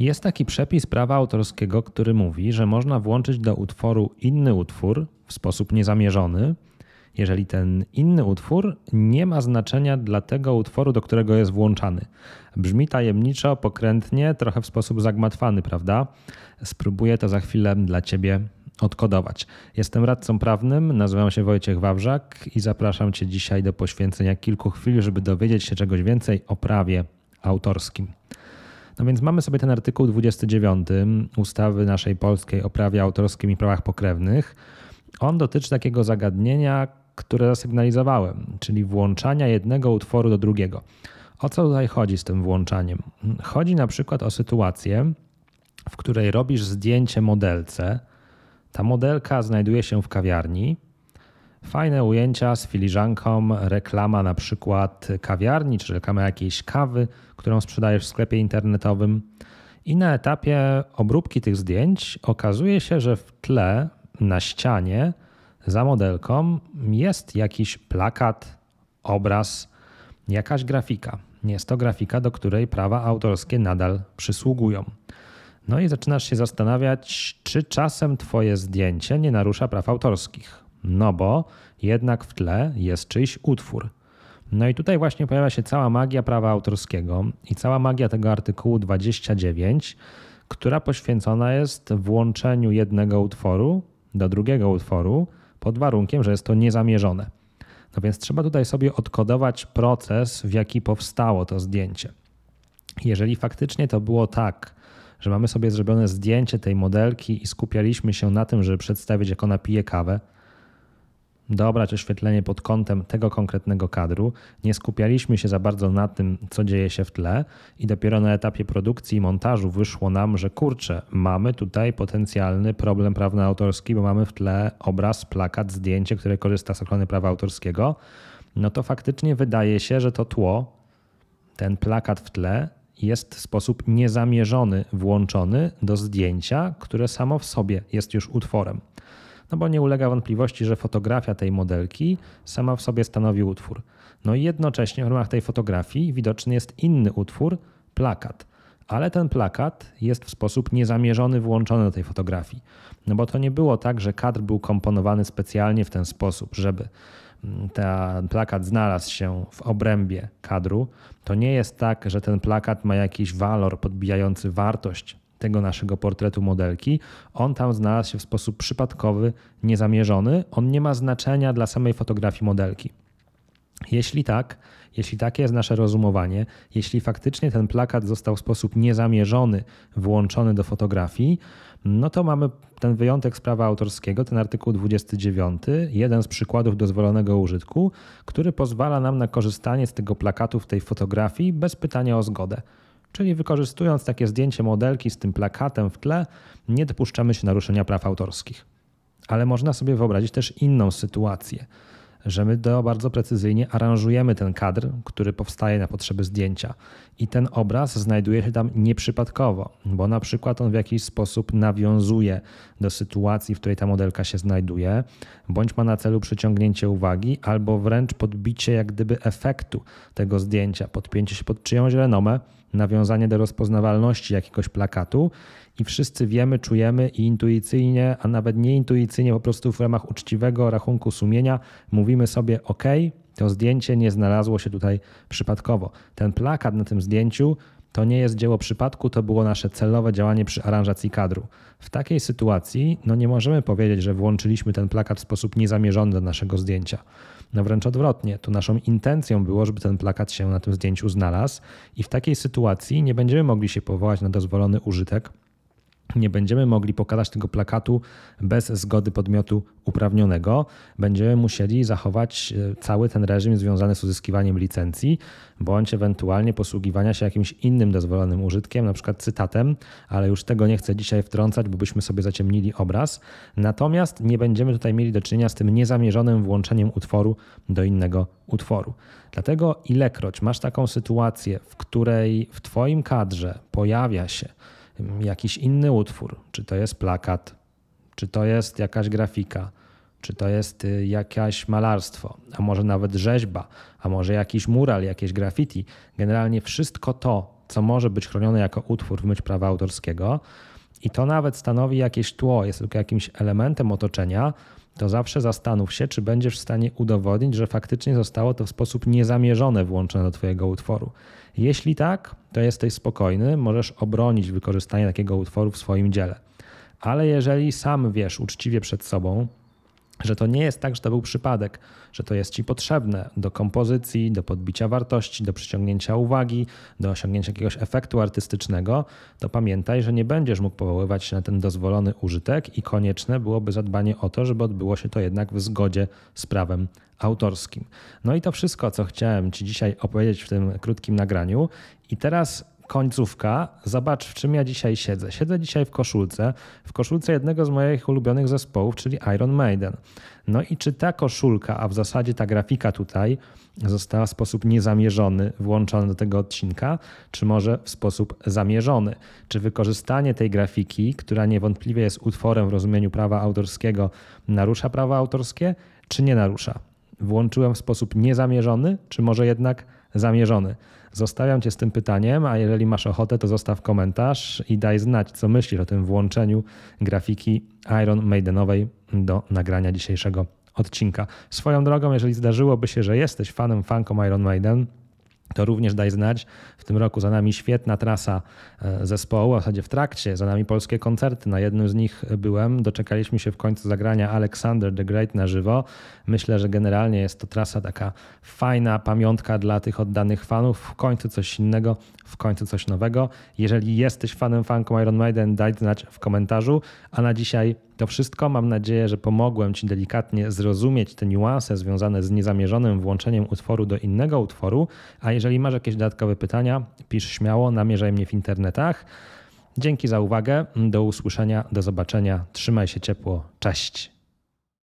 Jest taki przepis prawa autorskiego, który mówi, że można włączyć do utworu inny utwór w sposób niezamierzony, jeżeli ten inny utwór nie ma znaczenia dla tego utworu, do którego jest włączany. Brzmi tajemniczo, pokrętnie, trochę w sposób zagmatwany, prawda? Spróbuję to za chwilę dla Ciebie odkodować. Jestem radcą prawnym, nazywam się Wojciech Wawrzak i zapraszam Cię dzisiaj do poświęcenia kilku chwil, żeby dowiedzieć się czegoś więcej o prawie autorskim. No więc mamy sobie ten artykuł 29 ustawy naszej polskiej o prawie autorskim i prawach pokrewnych. On dotyczy takiego zagadnienia, które zasygnalizowałem, czyli włączania jednego utworu do drugiego. O co tutaj chodzi z tym włączaniem? Chodzi na przykład o sytuację, w której robisz zdjęcie modelce. Ta modelka znajduje się w kawiarni, Fajne ujęcia z filiżanką, reklama na przykład kawiarni, czy reklama jakiejś kawy, którą sprzedajesz w sklepie internetowym. I na etapie obróbki tych zdjęć okazuje się, że w tle na ścianie za modelką jest jakiś plakat, obraz, jakaś grafika. Jest to grafika, do której prawa autorskie nadal przysługują. No i zaczynasz się zastanawiać, czy czasem Twoje zdjęcie nie narusza praw autorskich no bo jednak w tle jest czyjś utwór. No i tutaj właśnie pojawia się cała magia prawa autorskiego i cała magia tego artykułu 29, która poświęcona jest włączeniu jednego utworu do drugiego utworu pod warunkiem, że jest to niezamierzone. No więc trzeba tutaj sobie odkodować proces, w jaki powstało to zdjęcie. Jeżeli faktycznie to było tak, że mamy sobie zrobione zdjęcie tej modelki i skupialiśmy się na tym, żeby przedstawić, jak ona pije kawę, dobrać oświetlenie pod kątem tego konkretnego kadru. Nie skupialiśmy się za bardzo na tym, co dzieje się w tle, i dopiero na etapie produkcji i montażu wyszło nam, że kurczę, mamy tutaj potencjalny problem prawny autorski, bo mamy w tle obraz, plakat, zdjęcie, które korzysta z ochrony prawa autorskiego. No to faktycznie wydaje się, że to tło, ten plakat w tle jest w sposób niezamierzony włączony do zdjęcia, które samo w sobie jest już utworem no bo nie ulega wątpliwości, że fotografia tej modelki sama w sobie stanowi utwór. No i jednocześnie w ramach tej fotografii widoczny jest inny utwór, plakat. Ale ten plakat jest w sposób niezamierzony włączony do tej fotografii. No bo to nie było tak, że kadr był komponowany specjalnie w ten sposób, żeby mm, ten plakat znalazł się w obrębie kadru. To nie jest tak, że ten plakat ma jakiś walor podbijający wartość tego naszego portretu modelki. On tam znalazł się w sposób przypadkowy, niezamierzony. On nie ma znaczenia dla samej fotografii modelki. Jeśli tak, jeśli takie jest nasze rozumowanie, jeśli faktycznie ten plakat został w sposób niezamierzony włączony do fotografii, no to mamy ten wyjątek z prawa autorskiego, ten artykuł 29, jeden z przykładów dozwolonego użytku, który pozwala nam na korzystanie z tego plakatu w tej fotografii bez pytania o zgodę. Czyli wykorzystując takie zdjęcie modelki z tym plakatem w tle, nie dopuszczamy się naruszenia praw autorskich. Ale można sobie wyobrazić też inną sytuację, że my do bardzo precyzyjnie aranżujemy ten kadr, który powstaje na potrzeby zdjęcia. I ten obraz znajduje się tam nieprzypadkowo, bo na przykład on w jakiś sposób nawiązuje do sytuacji, w której ta modelka się znajduje, bądź ma na celu przyciągnięcie uwagi, albo wręcz podbicie jak gdyby efektu tego zdjęcia, podpięcie się pod czyjąś renomę nawiązanie do rozpoznawalności jakiegoś plakatu i wszyscy wiemy, czujemy i intuicyjnie, a nawet nieintuicyjnie, po prostu w ramach uczciwego rachunku sumienia mówimy sobie: OK, to zdjęcie nie znalazło się tutaj przypadkowo. Ten plakat na tym zdjęciu to nie jest dzieło przypadku, to było nasze celowe działanie przy aranżacji kadru. W takiej sytuacji no nie możemy powiedzieć, że włączyliśmy ten plakat w sposób niezamierzony do naszego zdjęcia. No wręcz odwrotnie, to naszą intencją było, żeby ten plakat się na tym zdjęciu znalazł i w takiej sytuacji nie będziemy mogli się powołać na dozwolony użytek, nie będziemy mogli pokazać tego plakatu bez zgody podmiotu uprawnionego. Będziemy musieli zachować e, cały ten reżim związany z uzyskiwaniem licencji, bądź ewentualnie posługiwania się jakimś innym dozwolonym użytkiem, na przykład cytatem, ale już tego nie chcę dzisiaj wtrącać, bo byśmy sobie zaciemnili obraz. Natomiast nie będziemy tutaj mieli do czynienia z tym niezamierzonym włączeniem utworu do innego utworu. Dlatego ilekroć masz taką sytuację, w której w Twoim kadrze pojawia się jakiś inny utwór, czy to jest plakat, czy to jest jakaś grafika, czy to jest y, jakieś malarstwo, a może nawet rzeźba, a może jakiś mural, jakieś graffiti. Generalnie wszystko to, co może być chronione jako utwór w myśl prawa autorskiego, i to nawet stanowi jakieś tło, jest tylko jakimś elementem otoczenia, to zawsze zastanów się, czy będziesz w stanie udowodnić, że faktycznie zostało to w sposób niezamierzony włączone do Twojego utworu. Jeśli tak, to jesteś spokojny, możesz obronić wykorzystanie takiego utworu w swoim dziele. Ale jeżeli sam wiesz uczciwie przed sobą, że to nie jest tak, że to był przypadek, że to jest ci potrzebne do kompozycji, do podbicia wartości, do przyciągnięcia uwagi, do osiągnięcia jakiegoś efektu artystycznego, to pamiętaj, że nie będziesz mógł powoływać się na ten dozwolony użytek i konieczne byłoby zadbanie o to, żeby odbyło się to jednak w zgodzie z prawem autorskim. No i to wszystko, co chciałem Ci dzisiaj opowiedzieć w tym krótkim nagraniu. I teraz końcówka. Zobacz, w czym ja dzisiaj siedzę. Siedzę dzisiaj w koszulce, w koszulce jednego z moich ulubionych zespołów, czyli Iron Maiden. No i czy ta koszulka, a w zasadzie ta grafika tutaj została w sposób niezamierzony włączona do tego odcinka, czy może w sposób zamierzony? Czy wykorzystanie tej grafiki, która niewątpliwie jest utworem w rozumieniu prawa autorskiego, narusza prawa autorskie, czy nie narusza? Włączyłem w sposób niezamierzony, czy może jednak zamierzony? Zostawiam Cię z tym pytaniem, a jeżeli masz ochotę, to zostaw komentarz i daj znać, co myślisz o tym włączeniu grafiki Iron Maidenowej do nagrania dzisiejszego odcinka. Swoją drogą, jeżeli zdarzyłoby się, że jesteś fanem, fanką Iron Maiden, to również daj znać. W tym roku za nami świetna trasa e, zespołu, a w zasadzie w trakcie, za nami polskie koncerty. Na jednym z nich byłem. Doczekaliśmy się w końcu zagrania Alexander the Great na żywo. Myślę, że generalnie jest to trasa taka fajna pamiątka dla tych oddanych fanów. W końcu coś innego, w końcu coś nowego. Jeżeli jesteś fanem, fanką Iron Maiden, daj znać w komentarzu. A na dzisiaj to wszystko mam nadzieję, że pomogłem Ci delikatnie zrozumieć te niuanse związane z niezamierzonym włączeniem utworu do innego utworu, a jeżeli masz jakieś dodatkowe pytania, pisz śmiało, namierzaj mnie w internetach. Dzięki za uwagę, do usłyszenia, do zobaczenia, trzymaj się ciepło, cześć!